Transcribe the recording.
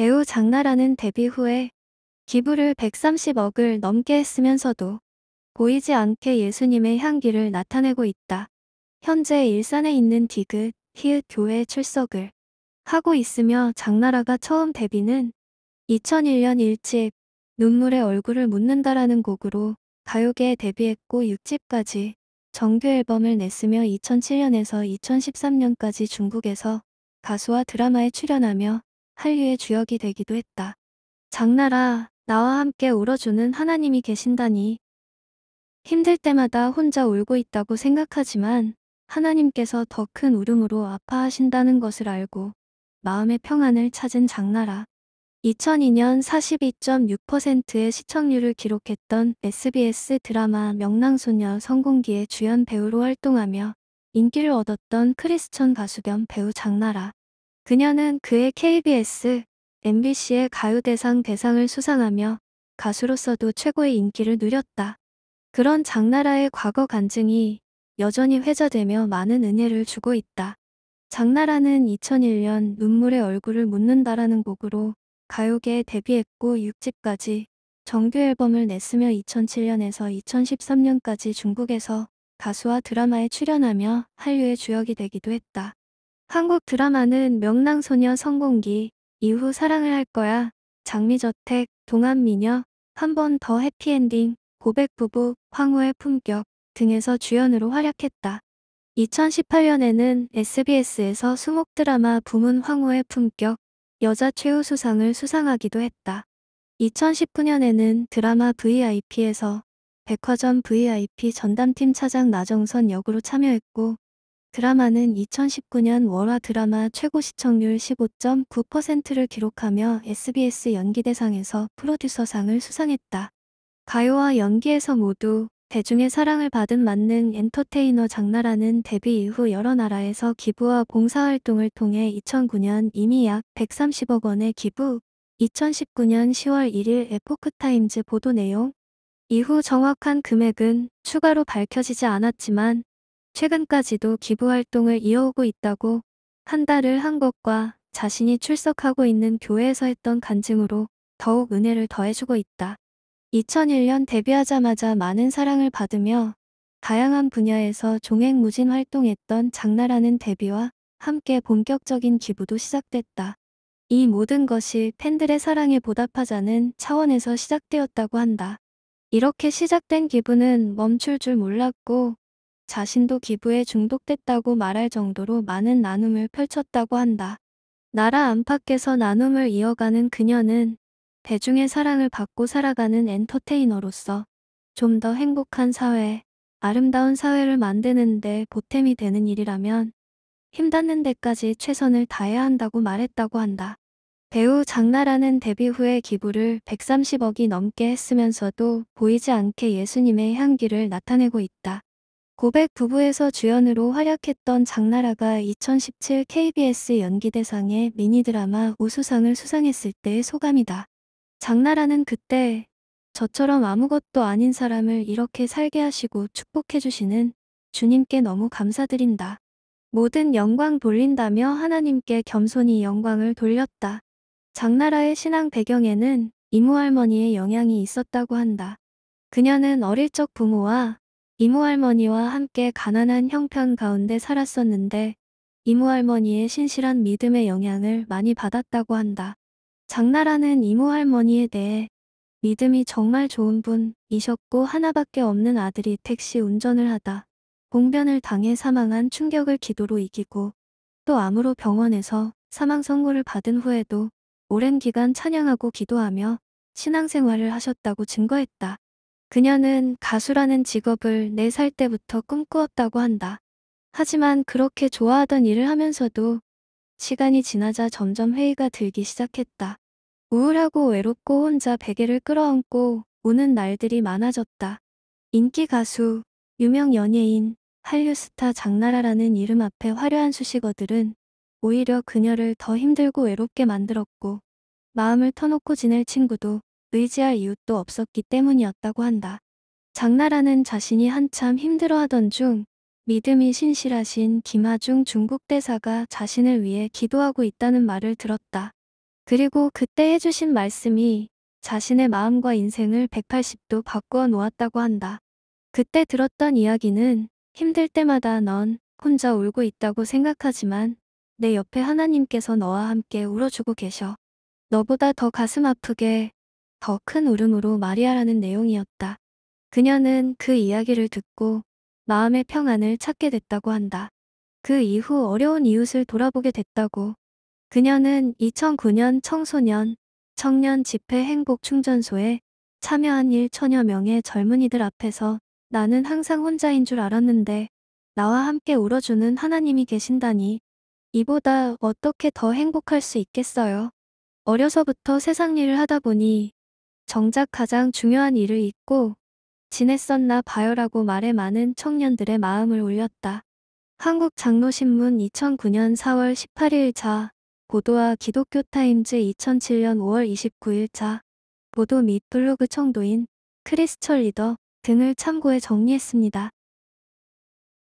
배우 장나라는 데뷔 후에 기부를 130억을 넘게 했으면서도 보이지 않게 예수님의 향기를 나타내고 있다. 현재 일산에 있는 디귿, 히읗 교회 출석을 하고 있으며 장나라가 처음 데뷔는 2001년 1집 눈물의 얼굴을 묻는다라는 곡으로 가요계에 데뷔했고 6집까지 정규 앨범을 냈으며 2007년에서 2013년까지 중국에서 가수와 드라마에 출연하며 한류의 주역이 되기도 했다. 장나라, 나와 함께 울어주는 하나님이 계신다니. 힘들 때마다 혼자 울고 있다고 생각하지만 하나님께서 더 큰 울음으로 아파하신다는 것을 알고 마음의 평안을 찾은 장나라. 2002년 42.6%의 시청률을 기록했던 SBS 드라마 명랑소녀 성공기의 주연 배우로 활동하며 인기를 얻었던 크리스천 가수겸 배우 장나라. 그녀는 그의 KBS, MBC의 가요대상 대상을 수상하며 가수로서도 최고의 인기를 누렸다. 그런 장나라의 과거 간증이 여전히 회자되며 많은 은혜를 주고 있다. 장나라는 2001년 눈물의 얼굴을 묻는다라는 곡으로 가요계에 데뷔했고 6집까지 정규 앨범을 냈으며 2007년에서 2013년까지 중국에서 가수와 드라마에 출연하며 한류의 주역이 되기도 했다. 한국 드라마는 명랑소녀 성공기, 이후 사랑을 할 거야, 장미저택, 동안미녀, 한 번 더 해피엔딩, 고백부부, 황후의 품격 등에서 주연으로 활약했다. 2018년에는 SBS에서 수목 드라마 부문 황후의 품격, 여자 최우 수상을 수상하기도 했다. 2019년에는 드라마 VIP에서 백화점 VIP 전담팀 차장 나정선 역으로 참여했고 드라마는 2019년 월화 드라마 최고 시청률 15.9%를 기록하며 SBS 연기대상에서 프로듀서상을 수상했다. 가요와 연기에서 모두 대중의 사랑을 받은 만능 엔터테이너 장나라는 데뷔 이후 여러 나라에서 기부와 봉사활동을 통해 2009년 이미 약 130억 원의 기부, 2019년 10월 1일 에포크타임즈 보도 내용, 이후 정확한 금액은 추가로 밝혀지지 않았지만 최근까지도 기부 활동을 이어오고 있다고 한 달을 한 것과 자신이 출석하고 있는 교회에서 했던 간증으로 더욱 은혜를 더해주고 있다. 2001년 데뷔하자마자 많은 사랑을 받으며 다양한 분야에서 종횡무진 활동했던 장나라는 데뷔와 함께 본격적인 기부도 시작됐다. 이 모든 것이 팬들의 사랑에 보답하자는 차원에서 시작되었다고 한다. 이렇게 시작된 기부는 멈출 줄 몰랐고 자신도 기부에 중독됐다고 말할 정도로 많은 나눔을 펼쳤다고 한다. 나라 안팎에서 나눔을 이어가는 그녀는 대중의 사랑을 받고 살아가는 엔터테이너로서 좀 더 행복한 사회, 아름다운 사회를 만드는데 보탬이 되는 일이라면 힘 닿는 데까지 최선을 다해야 한다고 말했다고 한다. 배우 장나라는 데뷔 후에 기부를 130억이 넘게 했으면서도 보이지 않게 예수님의 향기를 나타내고 있다. 고백 부부에서 주연으로 활약했던 장나라가 2017 KBS 연기대상의 미니드라마 우수상을 수상했을 때의 소감이다. 장나라는 그때 저처럼 아무것도 아닌 사람을 이렇게 살게 하시고 축복해주시는 주님께 너무 감사드린다. 모든 영광 돌린다며 하나님께 겸손히 영광을 돌렸다. 장나라의 신앙 배경에는 이모할머니의 영향이 있었다고 한다. 그녀는 어릴 적 부모와 이모 할머니와 함께 가난한 형편 가운데 살았었는데 이모 할머니의 신실한 믿음의 영향을 많이 받았다고 한다. 장나라는 이모 할머니에 대해 믿음이 정말 좋은 분이셨고 하나밖에 없는 아들이 택시 운전을 하다 봉변을 당해 사망한 충격을 기도로 이기고 또 암으로 병원에서 사망 선고를 받은 후에도 오랜 기간 찬양하고 기도하며 신앙생활을 하셨다고 증거했다. 그녀는 가수라는 직업을 4살 때부터 꿈꾸었다고 한다. 하지만 그렇게 좋아하던 일을 하면서도 시간이 지나자 점점 회의가 들기 시작했다. 우울하고 외롭고 혼자 베개를 끌어안고 오는 날들이 많아졌다. 인기 가수, 유명 연예인, 한류 스타 장나라라는 이름 앞에 화려한 수식어들은 오히려 그녀를 더 힘들고 외롭게 만들었고 마음을 터놓고 지낼 친구도 의지할 이웃도 없었기 때문이었다고 한다. 장나라는 자신이 한참 힘들어하던 중 믿음이 신실하신 김하중 중국 대사가 자신을 위해 기도하고 있다는 말을 들었다. 그리고 그때 해주신 말씀이 자신의 마음과 인생을 180도 바꾸어 놓았다고 한다. 그때 들었던 이야기는 힘들 때마다 넌 혼자 울고 있다고 생각하지만 내 옆에 하나님께서 너와 함께 울어주고 계셔. 너보다 더 가슴 아프게 더큰 울음으로 마리아라는 내용이었다. 그녀는 그 이야기를 듣고 마음의 평안을 찾게 됐다고 한다. 그 이후 어려운 이웃을 돌아보게 됐다고. 그녀는 2009년 청소년, 청년 집회 행복 충전소에 참여한 1천여 명의 젊은이들 앞에서 나는 항상 혼자인 줄 알았는데 나와 함께 울어주는 하나님이 계신다니 이보다 어떻게 더 행복할 수 있겠어요. 어려서부터 세상 일을 하다 보니 정작 가장 중요한 일을 잊고 지냈었나 봐요라고 말에 많은 청년들의 마음을 올렸다. 한국장로신문 2009년 4월 18일자 보도와 기독교타임즈 2007년 5월 29일자 보도 및 블로그 청도인 크리스철 리더 등을 참고해 정리했습니다.